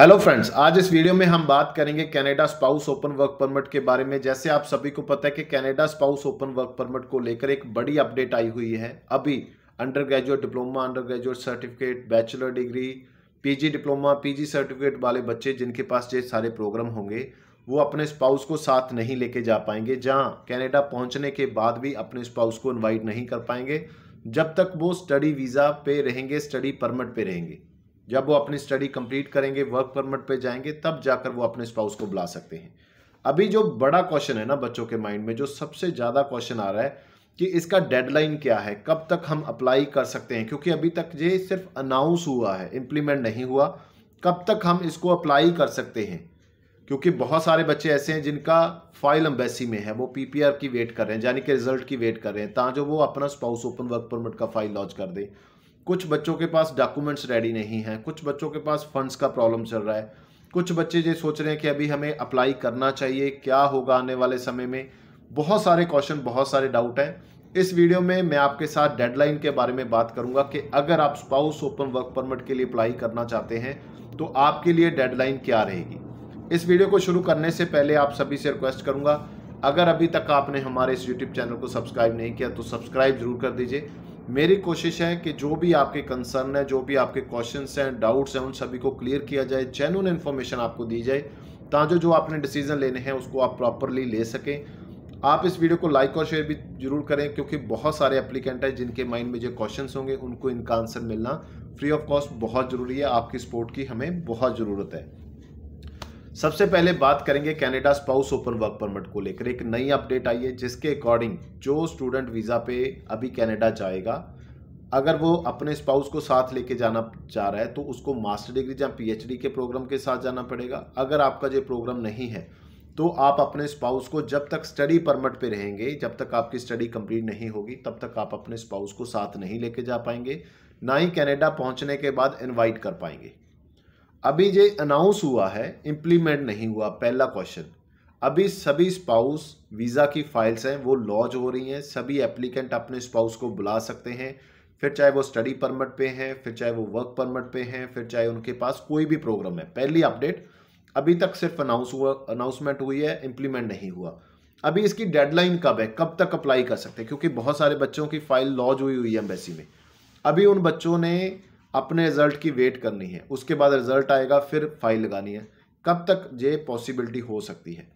hello friends आज इस video में हम बात करेंगे Canada spouse open work permit के बारे में जैसे आप सभी को पता है कि Canada spouse open work permit को लेकर एक बड़ी अपडेट आई हुई है अभी undergraduate diploma undergraduate certificate bachelor degree PG diploma PG certificate वाले बच्चे जिनके पास ये सारे प्रोग्राम होंगे वो अपने स्पाउस को साथ नहीं लेके जा पाएंगे जहाँ कैनेडा पहुँचने के बाद भी अपने स्पाउस को इन्वाइट नहीं कर पाएंगे जब तक वो स्टडी वीज़ा पे रहेंगे स्टडी परमिट पे रहेंगे जब वो अपनी स्टडी कंप्लीट करेंगे वर्क परमिट पे जाएंगे तब जाकर वो अपने स्पाउस को बुला सकते हैं अभी जो बड़ा क्वेश्चन है ना बच्चों के माइंड में जो सबसे ज़्यादा क्वेश्चन आ रहा है कि इसका डेडलाइन क्या है कब तक हम अप्लाई कर सकते हैं क्योंकि अभी तक ये सिर्फ अनाउंस हुआ है इम्प्लीमेंट नहीं हुआ कब तक हम इसको अप्लाई कर सकते हैं क्योंकि बहुत सारे बच्चे ऐसे हैं जिनका फाइल एम्बेसी में है वो पीपीआर की वेट कर रहे हैं यानी कि रिजल्ट की वेट कर रहे हैं ताकि वो अपना स्पाउस ओपन वर्क परमिट का फाइल लॉन्च कर दें कुछ बच्चों के पास डॉक्यूमेंट्स रेडी नहीं हैं कुछ बच्चों के पास फंड्स का प्रॉब्लम चल रहा है कुछ बच्चे ये सोच रहे हैं कि अभी हमें अप्लाई करना चाहिए क्या होगा आने वाले समय में बहुत सारे क्वेश्चन बहुत सारे डाउट हैं इस वीडियो में मैं आपके साथ डेडलाइन के बारे में बात करूंगा कि अगर आप स्पाउस ओपन वर्क परमिट के लिए अप्लाई करना चाहते हैं तो आपके लिए डेडलाइन क्या रहेगी इस वीडियो को शुरू करने से पहले आप सभी से रिक्वेस्ट करूंगा अगर अभी तक आपने हमारे इस यूट्यूब चैनल को सब्सक्राइब नहीं किया तो सब्सक्राइब जरूर कर दीजिए मेरी कोशिश है कि जो भी आपके कंसर्न है जो भी आपके क्वेश्चन हैं डाउट्स हैं उन सभी को क्लियर किया जाए जेनुअन इन्फॉर्मेशन आपको दी जाए ताकि जो आपने डिसीजन लेने हैं उसको आप प्रॉपरली ले सकें आप इस वीडियो को लाइक और शेयर भी जरूर करें क्योंकि बहुत सारे एप्लीकेंट हैं जिनके माइंड में जो क्वेश्चन होंगे उनको इनका आंसर मिलना फ्री ऑफ कॉस्ट बहुत ज़रूरी है आपकी सपोर्ट की हमें बहुत ज़रूरत है सबसे पहले बात करेंगे Canada spouse open work permit को लेकर एक नई अपडेट आई है जिसके अकॉर्डिंग जो स्टूडेंट वीज़ा पे अभी कनाडा जाएगा अगर वो अपने स्पाउस को साथ लेके जाना चाह रहा है तो उसको मास्टर डिग्री या पीएचडी के प्रोग्राम के साथ जाना पड़ेगा अगर आपका जो प्रोग्राम नहीं है तो आप अपने स्पाउस को जब तक स्टडी परमिट पे रहेंगे जब तक आपकी स्टडी कंप्लीट नहीं होगी तब तक आप अपने स्पाउस को साथ नहीं लेके जा पाएंगे ना ही कैनेडा पहुंचने के बाद इनवाइट कर पाएंगे अभी जो अनाउंस हुआ है इम्प्लीमेंट नहीं हुआ पहला क्वेश्चन अभी सभी स्पाउस वीज़ा की फाइल्स हैं वो लॉज हो रही हैं सभी एप्लीकेंट अपने स्पाउस को बुला सकते हैं फिर चाहे वो स्टडी परमिट पे हैं फिर चाहे वो वर्क परमिट पे हैं फिर चाहे उनके पास कोई भी प्रोग्राम है पहली अपडेट अभी तक सिर्फ अनाउंस हुआ अनाउंसमेंट हुई है इम्प्लीमेंट नहीं हुआ अभी इसकी डेडलाइन कब है कब तक अप्लाई कर सकते हैं क्योंकि बहुत सारे बच्चों की फाइल लॉज हुई हुई है एम्बेसी में अभी उन बच्चों ने अपने रिजल्ट की वेट करनी है उसके बाद रिजल्ट आएगा फिर फाइल लगानी है कब तक ये पॉसिबिलिटी हो सकती है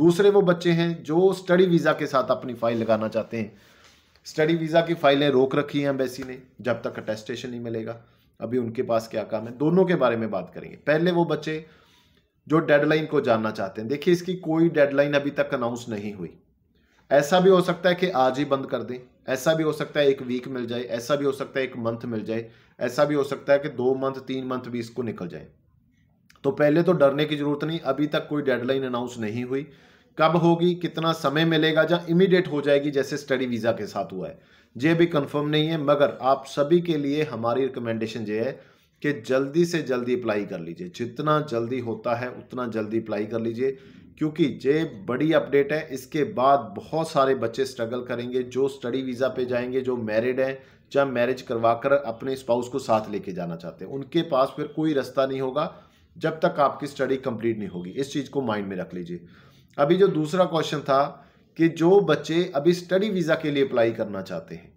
दूसरे वो बच्चे हैं जो स्टडी वीज़ा के साथ अपनी फाइल लगाना चाहते हैं स्टडी वीज़ा की फाइलें रोक रखी हैं एम्बेसी ने जब तक अटेस्टेशन नहीं मिलेगा अभी उनके पास क्या काम है दोनों के बारे में बात करेंगे पहले वो बच्चे जो डेडलाइन को जानना चाहते हैं देखिए इसकी कोई डेडलाइन अभी तक अनाउंस नहीं हुई ऐसा भी हो सकता है कि आज ही बंद कर दें ऐसा भी हो सकता है एक वीक मिल जाए ऐसा भी हो सकता है एक मंथ मिल जाए ऐसा भी हो सकता है कि दो मंथ तीन मंथ भी इसको निकल जाए तो पहले तो डरने की जरूरत नहीं अभी तक कोई डेडलाइन अनाउंस नहीं हुई कब होगी कितना समय मिलेगा जहाँ इमीडिएट हो जाएगी जैसे स्टडी वीज़ा के साथ हुआ है ये भी कंफर्म नहीं है मगर आप सभी के लिए हमारी रिकमेंडेशन ये है कि जल्दी से जल्दी अप्लाई कर लीजिए जितना जल्दी होता है उतना जल्दी अप्लाई कर लीजिए क्योंकि ये बड़ी अपडेट है इसके बाद बहुत सारे बच्चे स्ट्रगल करेंगे जो स्टडी वीज़ा पे जाएंगे जो मैरिड हैं जब मैरिज करवा कर अपने स्पाउस को साथ लेके जाना चाहते हैं उनके पास फिर कोई रास्ता नहीं होगा जब तक आपकी स्टडी कंप्लीट नहीं होगी इस चीज़ को माइंड में रख लीजिए अभी जो दूसरा क्वेश्चन था कि जो बच्चे अभी स्टडी वीज़ा के लिए अप्लाई करना चाहते हैं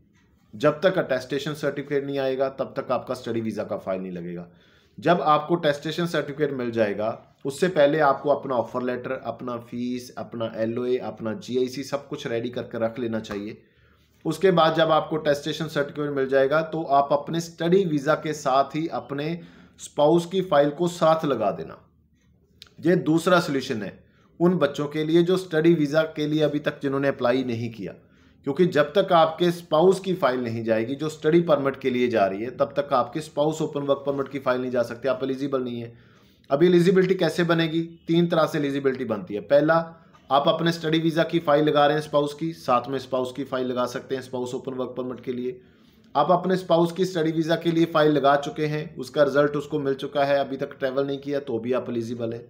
जब तक अटेस्टेशन सर्टिफिकेट नहीं आएगा तब तक आपका स्टडी वीज़ा का फाइल नहीं लगेगा जब आपको टेस्टेशन सर्टिफिकेट मिल जाएगा उससे पहले आपको अपना ऑफर लेटर अपना फीस अपना एल अपना जी सब कुछ रेडी करके रख लेना चाहिए उसके बाद जब आपको टेस्टेशन सर्टिफिकेट मिल जाएगा तो आप अपने स्टडी वीज़ा के साथ ही अपने स्पाउस की फाइल को साथ लगा देना ये दूसरा सोल्यूशन है उन बच्चों के लिए जो स्टडी वीज़ा के लिए अभी तक जिन्होंने अप्लाई नहीं किया क्योंकि जब तक आपके स्पाउस की फाइल नहीं जाएगी जो स्टडी परमिट के लिए जा रही है तब तक आपके स्पाउस ओपन वर्क परमिट की फाइल नहीं जा सकती आप एलिजिबल नहीं है अब एलिजिबिलिटी कैसे बनेगी तीन तरह से एलिजिबिलिटी बनती है पहला आप अपने स्टडी वीज़ा की फाइल लगा रहे हैं स्पाउस की साथ में स्पाउस की फाइल लगा सकते हैं स्पाउस ओपन वर्क परमिट के लिए आप अपने स्पाउस की स्टडी वीज़ा के लिए फ़ाइल लगा चुके हैं उसका रिजल्ट उसको मिल चुका है अभी तक ट्रैवल नहीं किया तो भी आप एलिजिबल हैं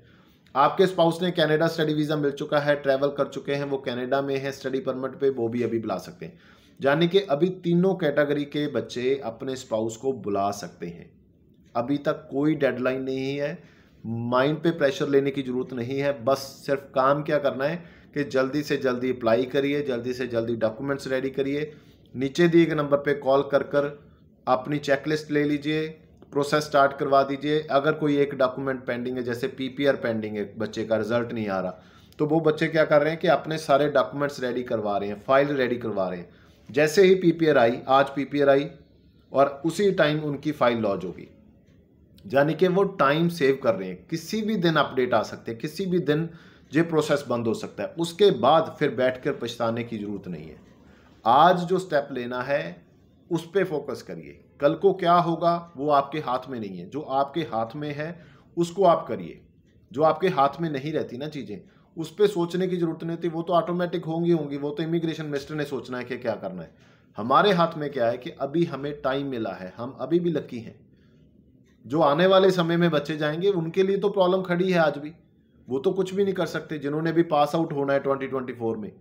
आपके स्पाउस ने कनाडा स्टडी वीज़ा मिल चुका है ट्रैवल कर चुके हैं वो कनाडा में है स्टडी परमिट पे वो भी अभी बुला सकते हैं यानी कि अभी तीनों कैटेगरी के बच्चे अपने स्पाउस को बुला सकते हैं अभी तक कोई डेडलाइन नहीं है माइंड पे प्रेशर लेने की ज़रूरत नहीं है बस सिर्फ काम क्या करना है कि जल्दी से जल्दी अप्लाई करिए जल्दी से जल्दी डॉक्यूमेंट्स रेडी करिए नीचे दिए गए नंबर पे कॉल कर कर अपनी चेकलिस्ट ले लीजिए प्रोसेस स्टार्ट करवा दीजिए अगर कोई एक डॉक्यूमेंट पेंडिंग है जैसे पीपीआर पेंडिंग है बच्चे का रिजल्ट नहीं आ रहा तो वो बच्चे क्या कर रहे हैं कि अपने सारे डॉक्यूमेंट्स रेडी करवा रहे हैं फाइल रेडी करवा रहे हैं जैसे ही पीपीआर आई आज पीपीआर आई और उसी टाइम उनकी फाइल लॉज होगी यानी कि वो टाइम सेव कर रहे हैं किसी भी दिन अपडेट आ सकते हैं किसी भी दिन ये प्रोसेस बंद हो सकता है उसके बाद फिर बैठ कर पछताने की ज़रूरत नहीं है आज जो स्टेप लेना है उस पर फोकस करिए कल को क्या होगा वो आपके हाथ में नहीं है जो आपके हाथ में है उसको आप करिए जो आपके हाथ में नहीं रहती ना चीज़ें उस पर सोचने की ज़रूरत नहीं होती वो तो ऑटोमेटिक होंगी होंगी वो तो इमिग्रेशन मिनिस्टर ने सोचना है कि क्या करना है हमारे हाथ में क्या है कि अभी हमें टाइम मिला है हम अभी भी लकी हैं जो आने वाले समय में बच्चे जाएंगे उनके लिए तो प्रॉब्लम खड़ी है आज भी वो तो कुछ भी नहीं कर सकते जिन्होंने भी पास आउट होना है ट्वेंटी ट्वेंटी फोर में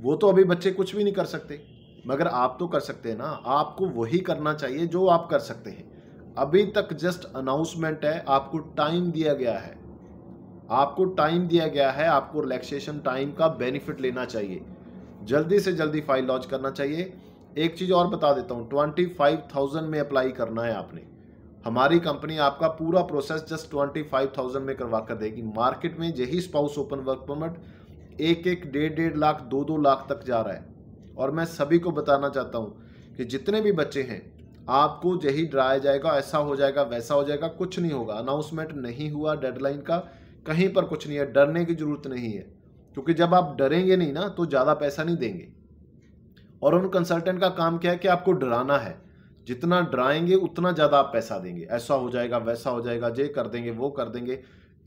वो तो अभी बच्चे कुछ भी नहीं कर सकते मगर आप तो कर सकते हैं ना आपको वही करना चाहिए जो आप कर सकते हैं अभी तक जस्ट अनाउंसमेंट है आपको टाइम दिया गया है आपको टाइम दिया गया है आपको रिलैक्सेशन टाइम का बेनिफिट लेना चाहिए जल्दी से जल्दी फाइल लॉन्च करना चाहिए एक चीज़ और बता देता हूँ ट्वेंटी फाइव थाउजेंड में अप्लाई करना है आपने हमारी कंपनी आपका पूरा process just twenty five thousand में करवा कर देगी मार्केट में यही स्पाउस ओपन वर्क परमिट एक एक डेढ़ डेढ़ लाख दो दो लाख तक जा रहा है और मैं सभी को बताना चाहता हूँ कि जितने भी बच्चे हैं आपको यही डराया जाएगा ऐसा हो जाएगा वैसा हो जाएगा कुछ नहीं होगा अनाउंसमेंट नहीं हुआ डेडलाइन का कहीं पर कुछ नहीं है डरने की ज़रूरत नहीं है क्योंकि जब आप डरेंगे नहीं ना तो ज़्यादा पैसा नहीं देंगे और उन कंसल्टेंट का काम क्या है कि आपको डराना है जितना डराएंगे उतना ज़्यादा आप पैसा देंगे ऐसा हो जाएगा वैसा हो जाएगा जे कर देंगे वो कर देंगे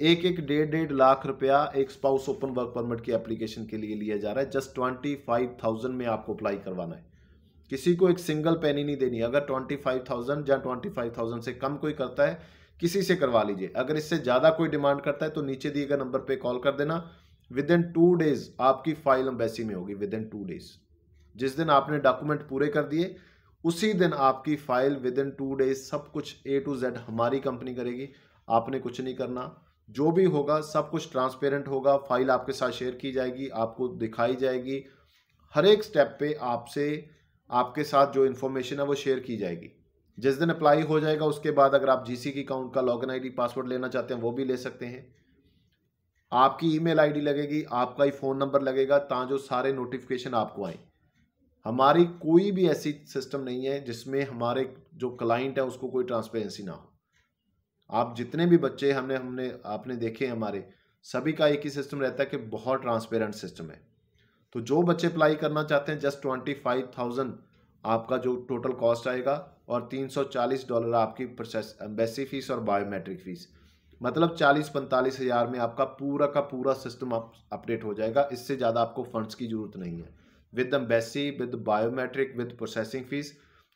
एक एक डेढ़ डेढ़ लाख रुपया एक स्पाउस ओपन वर्क परमिट की एप्लीकेशन के लिए लिया जा रहा है जस्ट ट्वेंटी फाइव थाउजेंड में आपको अप्लाई करवाना है किसी को एक सिंगल पेनी नहीं देनी अगर ट्वेंटी फाइव थाउजेंड या ट्वेंटी फाइव थाउजेंड से कम कोई करता है किसी से करवा लीजिए अगर इससे ज़्यादा कोई डिमांड करता है तो नीचे दिए गए नंबर पर कॉल कर देना विद इन टू डेज आपकी फाइल एम्बेसी में होगी विद इन टू डेज जिस दिन आपने डॉक्यूमेंट पूरे कर दिए उसी दिन आपकी file within two days सब कुछ ए टू जेड हमारी कंपनी करेगी आपने कुछ नहीं करना जो भी होगा सब कुछ ट्रांसपेरेंट होगा फाइल आपके साथ शेयर की जाएगी आपको दिखाई जाएगी हर एक स्टेप पे आपसे आपके साथ जो इन्फॉर्मेशन है वो शेयर की जाएगी जिस दिन अप्लाई हो जाएगा उसके बाद अगर आप जीसी की अकाउंट का लॉगिन आईडी पासवर्ड लेना चाहते हैं वो भी ले सकते हैं आपकी ईमेल आईडी लगेगी आपका ही फ़ोन नंबर लगेगा ताँ जो सारे नोटिफिकेशन आपको आए हमारी कोई भी ऐसी सिस्टम नहीं है जिसमें हमारे जो क्लाइंट है उसको कोई ट्रांसपेरेंसी ना हो आप जितने भी बच्चे हमने हमने आपने देखे हमारे सभी का एक ही सिस्टम रहता है कि बहुत ट्रांसपेरेंट सिस्टम है तो जो बच्चे अप्लाई करना चाहते हैं जस्ट ट्वेंटी फाइव थाउजेंड आपका जो टोटल कॉस्ट आएगा और तीन सौ चालीस डॉलर आपकी प्रोसेस एम्बेसी फीस और बायोमेट्रिक फीस मतलब चालीस पैंतालीस हज़ार में आपका पूरा का पूरा सिस्टम अपडेट हो जाएगा इससे ज़्यादा आपको फंड्स की ज़रूरत नहीं है with embassy with biometric with processing fees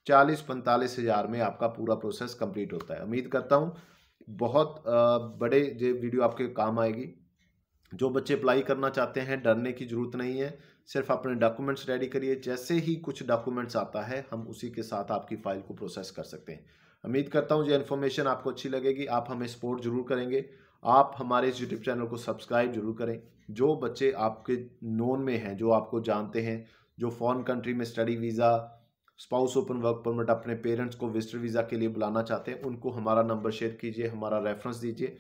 चालीस पैंतालीस हज़ार में आपका पूरा प्रोसेस कंप्लीट होता है उम्मीद करता हूँ बहुत बड़े ये वीडियो आपके काम आएगी जो बच्चे अप्लाई करना चाहते हैं डरने की ज़रूरत नहीं है सिर्फ अपने डॉक्यूमेंट्स रेडी करिए जैसे ही कुछ डॉक्यूमेंट्स आता है हम उसी के साथ आपकी फ़ाइल को प्रोसेस कर सकते हैं उम्मीद करता हूँ ये इन्फॉर्मेशन आपको अच्छी लगेगी आप हमें सपोर्ट जरूर करेंगे आप हमारे इस यूट्यूब चैनल को सब्सक्राइब जरूर करें जो बच्चे आपके नोन में हैं जो आपको जानते हैं जो फ़ॉरन कंट्री में study visa spouse open work permit अपने पेरेंट्स को विजिटर वीज़ा के लिए बुलाना चाहते हैं उनको हमारा नंबर शेयर कीजिए हमारा रेफरेंस दीजिए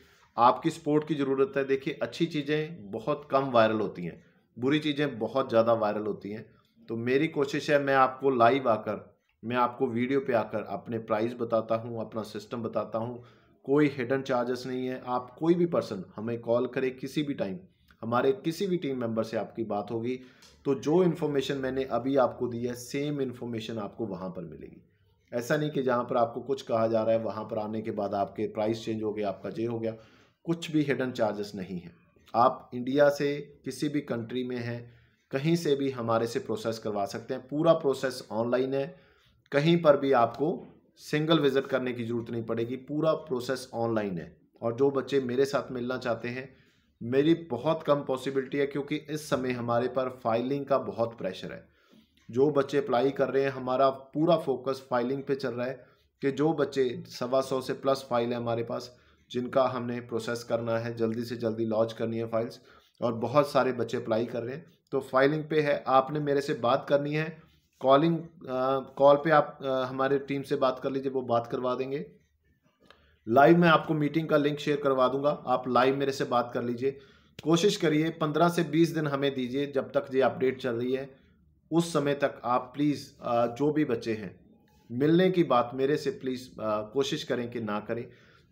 आपकी सपोर्ट की ज़रूरत है देखिए अच्छी चीज़ें बहुत कम वायरल होती हैं बुरी चीज़ें बहुत ज़्यादा वायरल होती हैं तो मेरी कोशिश है मैं आपको लाइव आकर मैं आपको वीडियो पे आकर अपने प्राइस बताता हूँ अपना सिस्टम बताता हूँ कोई हिडन चार्जेस नहीं है आप कोई भी पर्सन हमें कॉल करे किसी भी टाइम हमारे किसी भी टीम मेंबर से आपकी बात होगी तो जो इन्फॉर्मेशन मैंने अभी आपको दी है सेम इन्फॉर्मेशन आपको वहाँ पर मिलेगी ऐसा नहीं कि जहाँ पर आपको कुछ कहा जा रहा है वहाँ पर आने के बाद आपके प्राइस चेंज हो गया आपका जे हो गया कुछ भी हिडन चार्जेस नहीं है आप इंडिया से किसी भी कंट्री में हैं कहीं से भी हमारे से प्रोसेस करवा सकते हैं पूरा प्रोसेस ऑनलाइन है कहीं पर भी आपको सिंगल विजिट करने की ज़रूरत नहीं पड़ेगी पूरा प्रोसेस ऑनलाइन है और जो बच्चे मेरे साथ मिलना चाहते हैं मेरी बहुत कम पॉसिबिलिटी है क्योंकि इस समय हमारे पर फाइलिंग का बहुत प्रेशर है जो बच्चे अप्लाई कर रहे हैं हमारा पूरा फोकस फाइलिंग पे चल रहा है कि जो बच्चे सवा सौ से प्लस फाइल है हमारे पास जिनका हमने प्रोसेस करना है जल्दी से जल्दी लॉन्च करनी है फाइल्स और बहुत सारे बच्चे अप्लाई कर रहे हैं तो फाइलिंग पे है आपने मेरे से बात करनी है कॉलिंग कॉल पे आप आ, हमारे टीम से बात कर लीजिए वो बात करवा देंगे लाइव मैं आपको मीटिंग का लिंक शेयर करवा दूंगा आप लाइव मेरे से बात कर लीजिए कोशिश करिए पंद्रह से बीस दिन हमें दीजिए जब तक ये अपडेट चल रही है उस समय तक आप प्लीज़ जो भी बच्चे हैं मिलने की बात मेरे से प्लीज़ कोशिश करें कि ना करें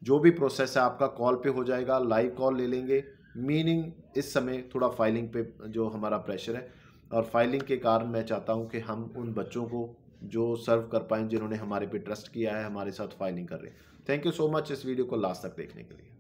जो भी प्रोसेस है आपका कॉल पे हो जाएगा लाइव कॉल ले लेंगे मीनिंग इस समय थोड़ा फाइलिंग पे जो हमारा प्रेशर है और फाइलिंग के कारण मैं चाहता हूँ कि हम उन बच्चों को जो सर्व कर पाएँ जिन्होंने हमारे पे ट्रस्ट किया है हमारे साथ फाइलिंग कर रहे हैं थैंक यू सो मच इस वीडियो को लास्ट तक देखने के लिए